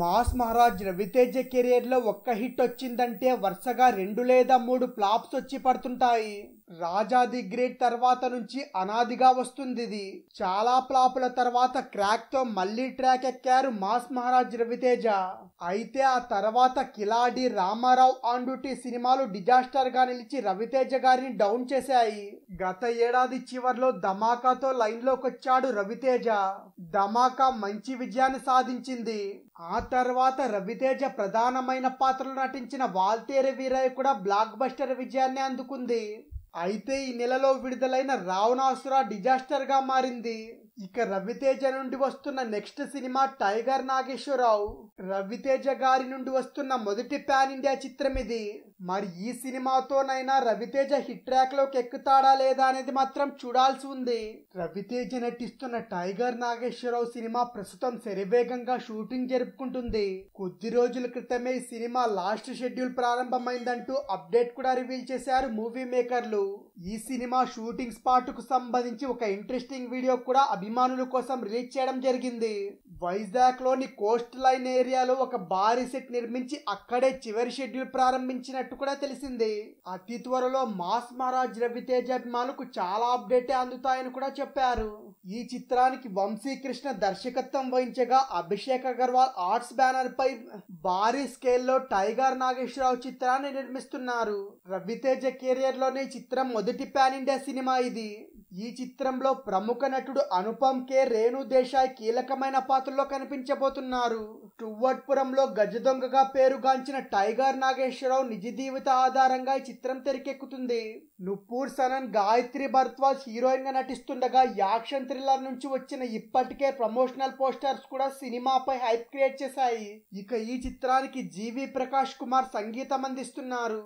mass Maharaj Raviteja కెరీర్లో ఒక్క hit వచ్చిందంటే వరుసగా రెండు లేదా మూడు ఫ్లాప్స్ వచ్చి పడుతుంటాయి రాజా ది గ్రేట్ తర్వాత నుంచి అనాదిగా వస్తుంది ఇది చాలా ప్లాపుల తర్వాత క్రాక్ తో మళ్ళీ ట్రాక్ ఎక్కారు మాస్ మహారాజ్ రవితేజ అయితే ఆ తర్వాత కిలాడి రామారావు ఆండుటి సినిమాలు డిజాస్టర్ గా నిలిచి రవితేజ గారిని డౌన్ చేశాయి గత ఏడాది చివరిలో ధమాకాతో లైన్ లోకి వచ్చాడు రవితేజ ధమాకా మంచి విజయాన్ని సాధించింది ఆ తర్వాత రవితేజ ప్రధానమైన పాత్రలు నటించిన వాల్తేర వీరయ్య కూడా బ్లాక్ బస్టర్ విజయాన్ని అందుకుంది అయితే ఈ నెలలో విడుదలైన రావణాసుర డిజాస్టర్గా మారింది ఇక రవితేజ నుండి వస్తున్న next cinema Tiger Nageswara Rao Ravi Teja గారి నుండి వస్తున్న మొదటి ప్యాన్ ఇండియా చిత్రం ఇది మరి ఈ సినిమాతోనైనా రవితేజ హిట్ ట్రాక్ లోకి ఎక్కుతాడా లేదా అనేది మాత్రం చూడాల్సి ఉంది రవితేజ నటిస్తున్న టైగర్ నాగేశ్వరరావు సినిమా ప్రస్తుతం శరవేగంగా షూటింగ్ జరుపుకుంటుంది కొద్ది రోజుల క్రితమే ఈ సినిమా లాస్ట్ షెడ్యూల్ ప్రారంభమైందంటూ అప్డేట్ కూడా రివీల్ చేశారు మూవీ మేకర్లు ఈ సినిమా షూటింగ్ స్పాట్ కు సంబంధించి ఒక ఇంట్రెస్టింగ్ వీడియో కూడా అభిమానుల కోసం రిలీజ్ చేయడం జరిగింది వైజాగ్ లోని కోస్ట్ లైన్ ఏరియాలో ఒక భారీ సెట్ నిర్మించి అక్కడే చివరి షెడ్యూల్ ప్రారంభించినట్టు కూడా తెలిసింది అతి త్వరలో మాస్ మహారాజ్ రవితేజ అభిమానులకు చాలా అప్డేట్ అందుతాయని కూడా చెప్పారు ఈ చిత్రానికి వంశీకృష్ణ దర్శకత్వం వహించగా అభిషేక్ అగర్వాల్ ఆర్ట్స్ బ్యానర్ పై భారీ స్కేల్లో టైగర్ నాగేశ్వరరావు చిత్రాన్ని నిర్మిస్తున్నారు రవితేజ కెరియర్ లోనే చిత్రం మొదటి పాన్ ఇండియా సినిమా ఇది ఈ చిత్రంలో ప్రముఖ నటుడు అనుపమ్ కే రేణు దేశాయ్ కీలకమైన పాత్రలో కనిపించబోతున్నారు టువ్వట్పురంలో గజ దొంగగా పేరుగాంచిన టైగర్ నాగేశ్వరరావు నిజ జీవిత ఆధారంగా ఈ చిత్రం తెరకెక్కుతుంది నుప్పూర్ సనన్ గాయత్రి భర్త్వాజ్ హీరోయిన్ గా నటిస్తుండగా యాక్షన్ థ్రిల్లర్ నుంచి వచ్చిన ఇప్పటికే ప్రమోషనల్ పోస్టర్స్ కూడా సినిమాపై హైప్ క్రియేట్ చేశాయి ఇక ఈ చిత్రానికి జీవి ప్రకాష్ కుమార్ సంగీతం అందిస్తున్నారు